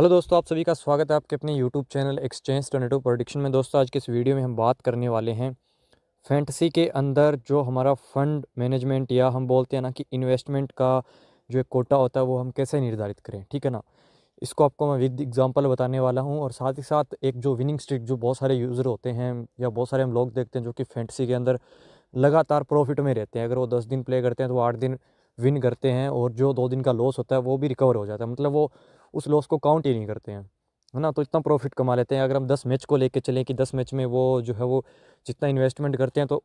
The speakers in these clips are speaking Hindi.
हेलो दोस्तों आप सभी का स्वागत है आपके अपने यूट्यूब चैनल एक्सचेंज टर्नेटो प्रोडिक्शन में दोस्तों आज के इस वीडियो में हम बात करने वाले हैं फैंटसी के अंदर जो हमारा फंड मैनेजमेंट या हम बोलते हैं ना कि इन्वेस्टमेंट का जो एक कोटा होता है वो हम कैसे निर्धारित करें ठीक है ना इसको आपको मैं विद एग्ज़ाम्पल बताने वाला हूँ और साथ ही साथ एक जो विनिंग स्ट्रिक जो बहुत सारे यूज़र होते हैं या बहुत सारे हम लोग देखते हैं जो कि फैंटसी के अंदर लगातार प्रॉफिट में रहते हैं अगर वो दस दिन प्ले करते हैं तो आठ दिन विन करते हैं और जो दो दिन का लॉस होता है वो भी रिकवर हो जाता है मतलब वो उस लॉस को काउंट ही नहीं करते हैं है ना तो इतना प्रॉफिट कमा लेते हैं अगर हम दस मैच को लेके चलें कि दस मैच में वो जो है वो जितना इन्वेस्टमेंट करते हैं तो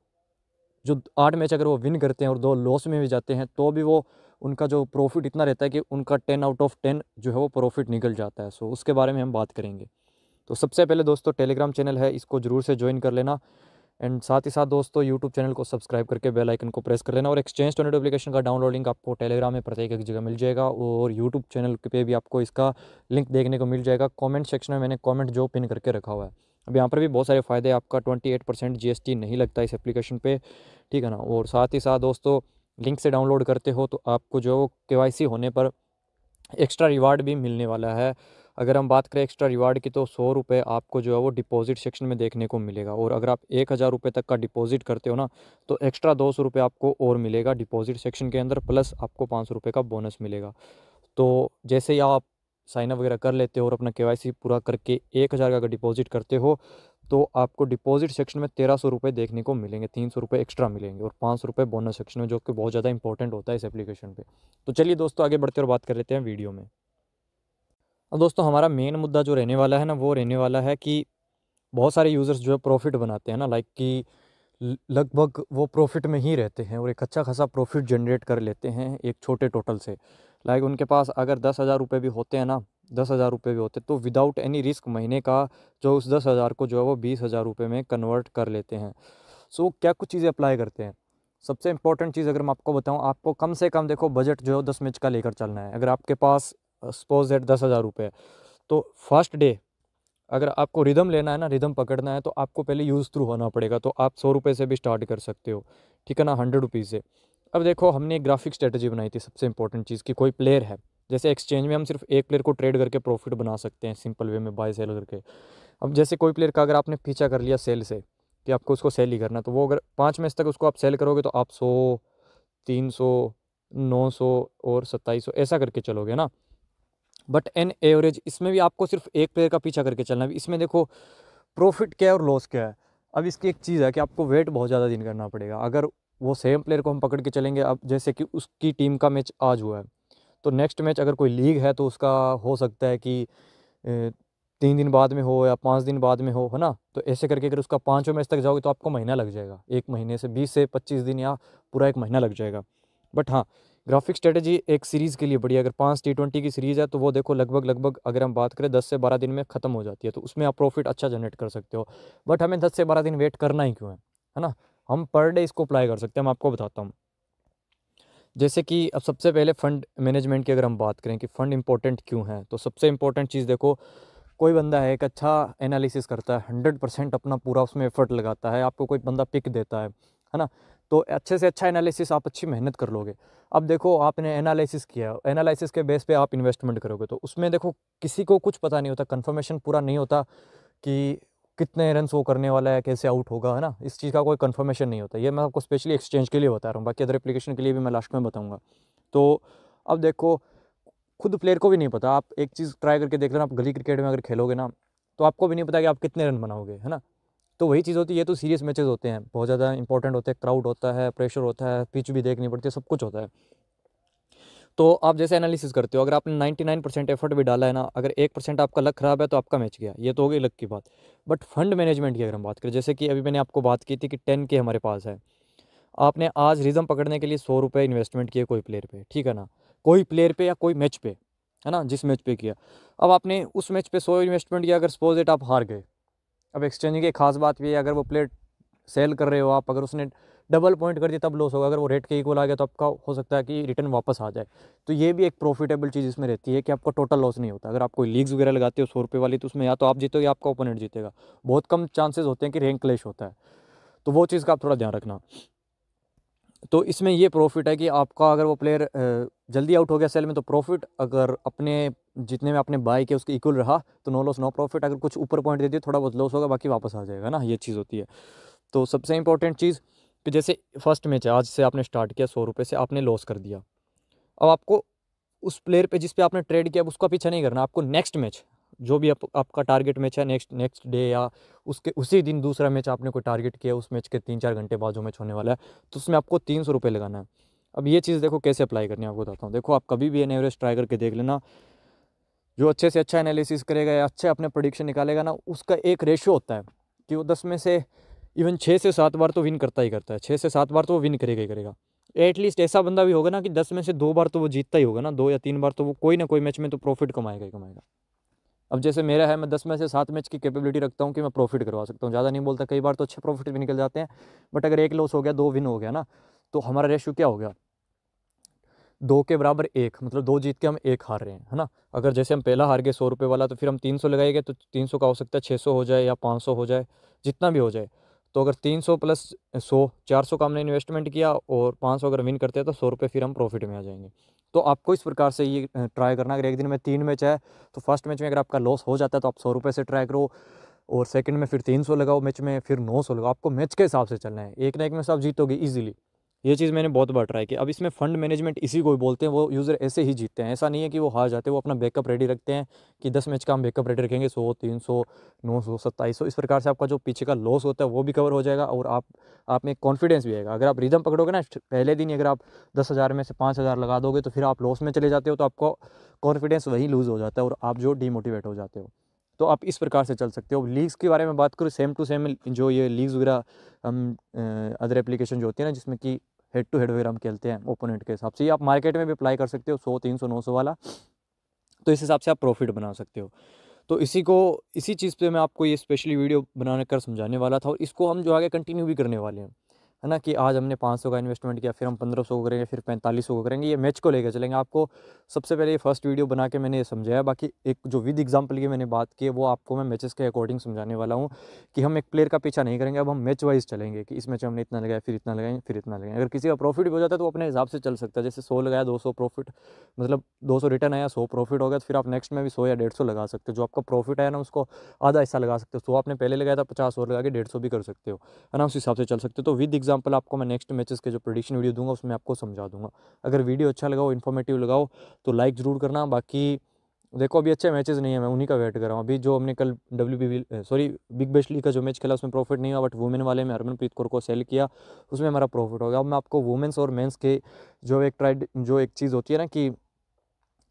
जो आठ मैच अगर वो विन करते हैं और दो लॉस में भी जाते हैं तो भी वो उनका जो प्रॉफिट इतना रहता है कि उनका टेन आउट ऑफ टेन जो है वो प्रॉफिट निकल जाता है सो उसके बारे में हम बात करेंगे तो सबसे पहले दोस्तों टेलीग्राम चैनल है इसको ज़रूर से ज्वाइन कर लेना एंड साथ ही साथ दोस्तों यूट्यूब चैनल को सब्सक्राइब करके बेल आइकन को प्रेस कर लेना और एक्सचेंज ट्वेंटी एप्लीकेशन का डाउनलोड लिंक आपको टेलीग्राम में प्रत्येक एक जगह मिल जाएगा और यूट्यूब चैनल पे भी आपको इसका लिंक देखने को मिल जाएगा कमेंट सेक्शन में मैंने कमेंट जो पिन करके रखा हुआ है अब यहाँ पर भी बहुत सारे फ़ायदे आपका twenty eight percent G S T नहीं लगता इस एप्लीकेशन पर ठीक है ना और साथ ही साथ दोस्तों लिंक से डाउनलोड करते हो तो आपको जो के वाई सी होने पर एक्स्ट्रा रिवार्ड भी मिलने वाला है अगर हम बात करें एक्स्ट्रा रिवार्ड की तो सौ रुपये आपको जो है वो डिपॉजिट सेक्शन में देखने को मिलेगा और अगर आप एक हज़ार रुपये तक का डिपॉजिट करते हो ना तो एक्स्ट्रा दो सौ रुपये आपको और मिलेगा डिपॉजिट सेक्शन के अंदर प्लस आपको पाँच सौ रुपये का बोनस मिलेगा तो जैसे ही आप साइनअप वगैरह कर लेते हो और अपना के पूरा करके एक हज़ार का अगर डिपॉजिट करते हो तो आपको डिपॉजिट सेक्शन में तेरह सौ रुपये देखने को मिलेंगे तीन सौ रुपये एक्स्ट्रा मिलेंगे और पाँच सौ रुपये बोनस सेक्शन में जो कि बहुत ज़्यादा इंपॉर्टेंट होता है इस एप्लीकेशन पे तो चलिए दोस्तों आगे बढ़ते और बात कर लेते हैं वीडियो में और दोस्तों हमारा मेन मुद्दा जो रहने वाला है ना वो रहने वाला है कि बहुत सारे यूज़र्स जो है प्रॉफिट बनाते हैं ना लाइक कि लगभग वो प्रॉफिट में ही रहते हैं और एक अच्छा खासा प्रॉफिट जनरेट कर लेते हैं एक छोटे टोटल से लाइक उनके पास अगर दस हज़ार रुपये भी होते हैं ना दस हज़ार रुपये भी होते तो विदाउट एनी रिस्क महीने का जो उस दस हज़ार को जो है वो बीस हज़ार रुपये में कन्वर्ट कर लेते हैं सो so, क्या कुछ चीज़ें अप्लाई करते हैं सबसे इंपॉर्टेंट चीज़ अगर मैं आपको बताऊं आपको कम से कम देखो बजट जो है दस मिनट का लेकर चलना है अगर आपके पास सपोज दैट दस हज़ार रुपये तो फर्स्ट डे अगर आपको रिदम लेना है ना रिदम पकड़ना है तो आपको पहले यूज़ थ्रू होना पड़ेगा तो आप सौ रुपये से भी स्टार्ट कर सकते हो ठीक है ना हंड्रेड रुपीज़ से अब देखो हमने एक ग्राफिक स्ट्रेटजी बनाई थी सबसे इंपॉर्टेंट चीज़ की कोई प्लेयर है जैसे एक्सचेंज में हम सिर्फ एक प्लेयर को ट्रेड करके प्रॉफिट बना सकते हैं सिंपल वे में बाय सेल करके अब जैसे कोई प्लेयर का अगर आपने पीछा कर लिया सेल से कि आपको उसको सेल ही करना तो वो अगर पाँच मैच तक उसको आप सेल करोगे तो आप सौ तीन सौ नौ सौ और सत्ताईस सौ ऐसा करके चलोगे ना बट एन एवरेज इसमें भी आपको सिर्फ एक प्लेयर का पीछा करके चलना है इसमें देखो प्रॉफिट क्या है और लॉस क्या है अब इसकी एक चीज़ है कि आपको वेट बहुत ज़्यादा दिन करना पड़ेगा अगर वो सेम प्लेयर को हम पकड़ के चलेंगे अब जैसे कि उसकी टीम का मैच आज हुआ है तो नेक्स्ट मैच अगर कोई लीग है तो उसका हो सकता है कि तीन दिन बाद में हो या पाँच दिन बाद में हो है ना तो ऐसे करके अगर उसका पाँचों मैच तक जाओगे तो आपको महीना लग जाएगा एक महीने से बीस से पच्चीस दिन या पूरा एक महीना लग जाएगा बट हाँ ग्राफिक स्ट्रेटजी एक सीरीज़ के लिए बढ़िया अगर पाँच टी ट्वेंटी की सीरीज़ है तो वो देखो लगभग लगभग अगर हम बात करें दस से बारह दिन में ख़त्म हो जाती है तो उसमें आप प्रॉफिट अच्छा जनरेट कर सकते हो बट हमें दस से बारह दिन वेट करना ही क्यों है है ना हम पर डे इसको अप्लाई कर सकते हैं मैं आपको बताता हूँ जैसे कि अब सबसे पहले फ़ंड मैनेजमेंट की अगर हम बात करें कि फ़ंड इंपॉर्टेंट क्यों है तो सबसे इम्पोर्टेंट चीज़ देखो कोई बंदा है एक अच्छा एनालिसिस करता है हंड्रेड परसेंट अपना पूरा उसमें एफर्ट लगाता है आपको कोई बंदा पिक देता है है ना तो अच्छे से अच्छा एनालिसिस आप अच्छी मेहनत कर लोगे अब देखो आपने एनालिसिस किया एनालिसिस के बेस पे आप इन्वेस्टमेंट करोगे तो उसमें देखो किसी को कुछ पता नहीं होता कन्फर्मेशन पूरा नहीं होता कि कितने रन वो करने वाला है कैसे आउट होगा है ना इस चीज़ का कोई कन्फर्मेशन नहीं होता ये मैं आपको स्पेशली एक्सचेंज के लिए बता रहा हूँ बाकी अदर एप्लीकेशन के लिए भी मैं लास्ट में बताऊँगा तो अब देखो खुद प्लेयर को भी नहीं पता आप एक चीज़ ट्राई करके देख लेना आप गली क्रिकेट में अगर खेलोगे ना तो आपको भी नहीं पता कि आप कितने रन बनाओगे है ना तो वही चीज़ होती है ये तो सीरियस मैचेस होते हैं बहुत ज़्यादा इंपॉर्टेंट होते हैं क्राउड होता है प्रेशर होता है पिच भी देखनी पड़ती है सब कुछ होता है तो आप जैसे एनालिसिस करते हो अगर आपने 99 परसेंट एफर्ट भी डाला है ना अगर एक परसेंट आपका लक खराब है तो आपका मैच गया ये तो हो गई लक की बात बट फंड मैनेजमेंट की अगर हम बात करें जैसे कि अभी मैंने आपको बात की थी कि टेन के हमारे पास है आपने आज रिजम पकड़ने के लिए सौ रुपये इन्वेस्टमेंट किए कोई प्लेयर पे ठीक है ना कोई प्लेयर पे या कोई मैच पे है ना जिस मैच पे किया अब आपने उस मैच पे सौ इन्वेस्टमेंट किया अगर सपोज डेट आप हार गए अब एक्सचेंज की एक खास बात भी है अगर वो प्लेट सेल कर रहे हो आप अगर उसने डबल पॉइंट कर दिया तब लॉस होगा अगर वो रेट के इक्वल आ गया तो आपका हो सकता है कि रिटर्न वापस आ जाए तो ये भी एक प्रॉफिटेबल चीज़ इसमें रहती है कि आपका टोटल लॉस नहीं होता अगर आप कोई लीग्स वगैरह लगाते हो सौ रुपये वाली तो उसमें या तो आप जीतोगे आपका ओपोनेंट जीतेगा बहुत कम चांसेस होते हैं कि रैंक क्लेश होता है तो वो चीज़ का आप थोड़ा ध्यान रखना तो इसमें ये प्रॉफिट है कि आपका अगर वो प्लेयर जल्दी आउट हो गया सेल में तो प्रॉफिट अगर अपने जितने में आपने बाई किया उसके इक्वल रहा तो नो लॉस नो प्रॉफिट अगर कुछ ऊपर पॉइंट दे दिए थोड़ा बहुत लॉस होगा बाकी वापस आ जाएगा ना ये चीज़ होती है तो सबसे इंपॉर्टेंट चीज़ कि जैसे फर्स्ट मैच है आज से आपने स्टार्ट किया सौ रुपये से आपने लॉस कर दिया अब आपको उस प्लेयर पे जिस पे आपने ट्रेड किया उसका पीछा नहीं करना आपको नेक्स्ट मैच जो भी आप, आपका टारगेट मैच है नेक्स्ट नेक्स्ट डे या उसके उसी दिन दूसरा मैच आपने कोई टारगेट किया उस मैच के तीन चार घंटे बाद जो मैच होने वाला है तो उसमें आपको तीन सौ रुपये लगाना है अब ये चीज़ देखो कैसे अप्लाई करनी है आपको बताता हूँ देखो आप कभी भी एन एवरेज ट्राई करके देख लेना जो अच्छे से अच्छा एनालिसिस करेगा या अच्छे अपने प्रोडिक्शन निकालेगा ना उसका एक रेशियो होता है कि वो दस में से इवन छः से सात बार तो विन करता ही करता है छः से सात बार तो वो विन करेगा ही करेगा एटलीस्ट ऐसा बंदा भी होगा ना कि दस में से दो बार तो वो जीतता ही होगा ना दो या तीन बार तो वो कोई ना कोई मैच में तो प्रॉफिट कमाएगा ही कमाएगा अब जैसे मेरा है मैं दस में से सात मैच की कैपेबिलिटी रखता हूँ कि मैं प्रॉफिट करवा सकता हूँ ज़्यादा नहीं बोलता कई बार तो अच्छे प्रॉफिट भी निकल जाते हैं बट अगर एक लॉस हो गया दो विन हो गया ना तो हमारा रेशो क्या हो गया दो के बराबर एक मतलब दो जीत के हम एक हार रहे हैं है ना अगर जैसे हम पहला हार गए सौ रुपये वाला तो फिर हम तीन सौ लगाएंगे तो तीन सौ का हो सकता है छः सौ हो जाए या पाँच सौ हो जाए जितना भी हो जाए तो अगर तीन सौ प्लस सौ चार सौ का हमने इन्वेस्टमेंट किया और पाँच सौ अगर विन करते हैं तो सौ रुपये फिर हम प्रॉफिट में आ जाएंगे तो आपको इस प्रकार से ये ट्राई करना अगर एक दिन में तीन मैच है तो फर्स्ट मैच में अगर आपका लॉस हो जाता है तो आप सौ रुपये से ट्राई करो और सेकंड में फिर तीन सौ लगाओ मैच में फिर नौ सौ लगाओ आपको मैच के हिसाब से चलना है एक ना एक में आप जीतोगे ईजिली ये चीज़ मैंने बहुत बार ट्राई की अब इसमें फंड मैनेजमेंट इसी को बोलते हैं वो यूज़र ऐसे ही जीतते हैं ऐसा नहीं है कि वो हार जाते हैं वो अपना बैकअप रेडी रखते हैं कि दस मैच का हम बैकअप रेडी रखेंगे सौ तीन सौ नौ सौ सत्ताईस सौ इस प्रकार से आपका जो पीछे का लॉस होता है वो भी कवर हो जाएगा और आप आप में कॉन्फिडेंस भी आएगा अगर आप रिदम पकड़ोगे ना पहले दिन ही अगर आप दस हज़ार में से पाँच हज़ार लगा दोगे तो फिर आप लॉस में चले जाते हो तो आपको कॉन्फिडेंस वहीं लूज़ हो जाता है और आप जो डीमोटिवेट हो जाते हो तो आप इस प्रकार से चल सकते हो लीग्स के बारे में बात करूँ सेम टू सेम जो ये लीग्स वगैरह हम अदर एप्लीकेशन जो होती है ना जिसमें कि हेड टू हेड वगैरह हम खेलते हैं ओपोनेंट के हिसाब से ये आप मार्केट में भी अप्लाई कर सकते हो सौ तीन सौ नौ सौ वाला तो इस हिसाब से आप प्रॉफिट बना सकते हो तो इसी को इसी चीज़ पे मैं आपको ये स्पेशली वीडियो बनाने कर समझाने वाला था और इसको हम जो आगे कंटिन्यू भी करने वाले हैं है ना कि आज हमने 500 का इन्वेस्टमेंट किया फिर हम 1500 को करेंगे फिर 4500 को करेंगे ये मैच को लेकर चलेंगे आपको सबसे पहले ये फर्स्ट वीडियो बना के मैंने ये समझाया बाकी एक जो विद एग्जांपल की मैंने बात की वो आपको मैं मैचेस के अकॉर्डिंग समझाने वाला हूँ कि हम एक प्लेयर का पीछा नहीं करेंगे अब हम मैच वाइज चलेंगे कि इस मैच में हमने इतना लगाया फिर इतना लगाएंगे फिर इतना लगाएंगे अगर किसी का प्रॉफिट भी हो जाता है तो अपने हिसाब से चल सकता है जैसे सौ लगाया दो प्रॉफिट मतलब दो रिटर्न आया सौ प्रॉफिट हो गया तो फिर आप नेक्स्ट में भी सौ या डेढ़ लगा सकते हो जो आपका प्रॉफिट आया ना उसको आधा हिस्सा लगा सकते हो सौ आपने पहले लगाया था पचास और लगा के डेढ़ भी कर सकते हो है ना उस हिसाब से चल सकते हो तो विद एग्जाम एग्जांपल आपको मैं नेक्स्ट मैचेस के जो प्रोडिक्शन वीडियो दूंगा उसमें आपको समझा दूंगा अगर वीडियो अच्छा लगाओ इन्फॉर्मेटिव लगाओ तो लाइक ज़रूर करना बाकी देखो अभी अच्छे मैचेस नहीं है मैं उन्हीं का वेट कर रहा हूँ अभी जो हमने कल W sorry Big Bash League का जो मैच खेला उसमें प्रॉफिट नहीं हुआ बट वुमेन वाले में हरमनप्रीत कौर को सेल किया उसमें हमारा प्रॉफिट हो गया अब मैं आपको वुमेन्स और मेंस के जो एक ट्राइड जो एक चीज़ होती है ना कि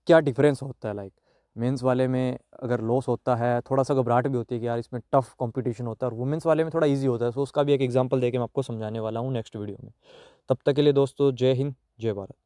क्या डिफरेंस होता है लाइक मेंस वाले में अगर लॉस होता है थोड़ा सा घबराहट भी होती है कि यार इसमें टफ कंपटीशन होता है और वुमेंस वाले में थोड़ा इजी होता है सो उसका भी एक एग्जांपल देके मैं आपको समझाने वाला हूँ नेक्स्ट वीडियो में तब तक के लिए दोस्तों जय हिंद जय भारत